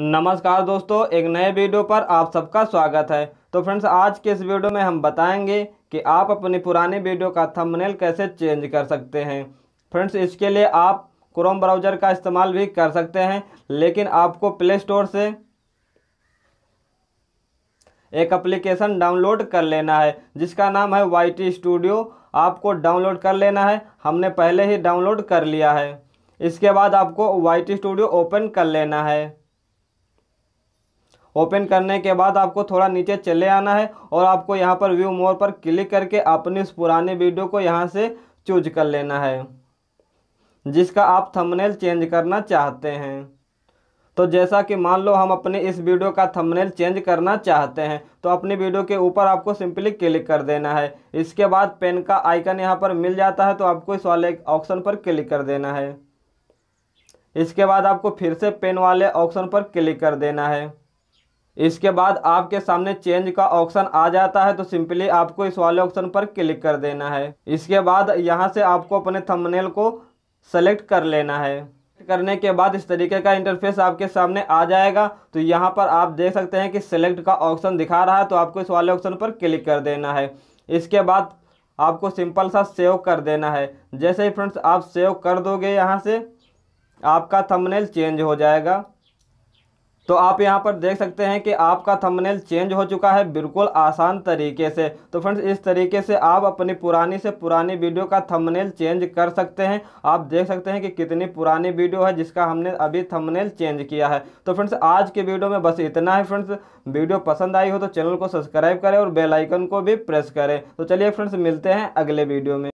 नमस्कार दोस्तों एक नए वीडियो पर आप सबका स्वागत है तो फ्रेंड्स आज के इस वीडियो में हम बताएंगे कि आप अपनी पुरानी वीडियो का थंबनेल कैसे चेंज कर सकते हैं फ्रेंड्स इसके लिए आप क्रोम ब्राउज़र का इस्तेमाल भी कर सकते हैं लेकिन आपको प्ले स्टोर से एक एप्लीकेशन डाउनलोड कर लेना है जिसका नाम है वाई टी स्टूडियो आपको डाउनलोड कर लेना है हमने पहले ही डाउनलोड कर लिया है इसके बाद आपको वाई टी स्टूडियो ओपन कर लेना है ओपन करने के बाद आपको थोड़ा नीचे चले आना है और आपको यहाँ पर व्यू मोर पर क्लिक करके अपनी उस पुराने वीडियो को यहाँ से चूज कर लेना है जिसका आप थंबनेल चेंज करना चाहते हैं तो जैसा कि मान लो हम अपने इस वीडियो का थंबनेल चेंज करना चाहते हैं तो अपनी वीडियो के ऊपर आपको सिंपली क्लिक कर देना है इसके बाद पेन का आइकन यहाँ पर मिल जाता है तो आपको इस वाले ऑप्शन पर क्लिक कर देना है इसके बाद आपको फिर से पेन वाले ऑप्शन पर क्लिक कर देना है इसके बाद आपके सामने चेंज का ऑप्शन आ जाता है तो सिंपली आपको इस वाले ऑप्शन पर क्लिक कर देना है इसके बाद यहाँ से आपको अपने थंबनेल को सेलेक्ट कर लेना है करने के बाद इस तरीके का इंटरफेस आपके सामने आ जाएगा तो यहाँ पर आप देख सकते हैं कि सेलेक्ट का ऑप्शन दिखा रहा है तो आपको इस वाले ऑप्शन पर क्लिक कर देना है इसके बाद आपको सिंपल सा सेव कर देना है जैसे ही फ्रेंड्स आप सेव कर दोगे यहाँ से आपका थंबनेल चेंज हो जाएगा तो आप यहाँ पर देख सकते हैं कि आपका थंबनेल चेंज हो चुका है बिल्कुल आसान तरीके से तो फ्रेंड्स इस तरीके से आप अपनी पुरानी से पुरानी वीडियो का थंबनेल चेंज कर सकते हैं आप देख सकते हैं कि कितनी पुरानी वीडियो है जिसका हमने अभी थंबनेल चेंज किया है तो फ्रेंड्स आज के वीडियो में बस इतना है फ्रेंड्स वीडियो पसंद आई हो तो चैनल को सब्सक्राइब करें और बेलाइकन को भी प्रेस करें तो चलिए फ्रेंड्स मिलते हैं अगले वीडियो में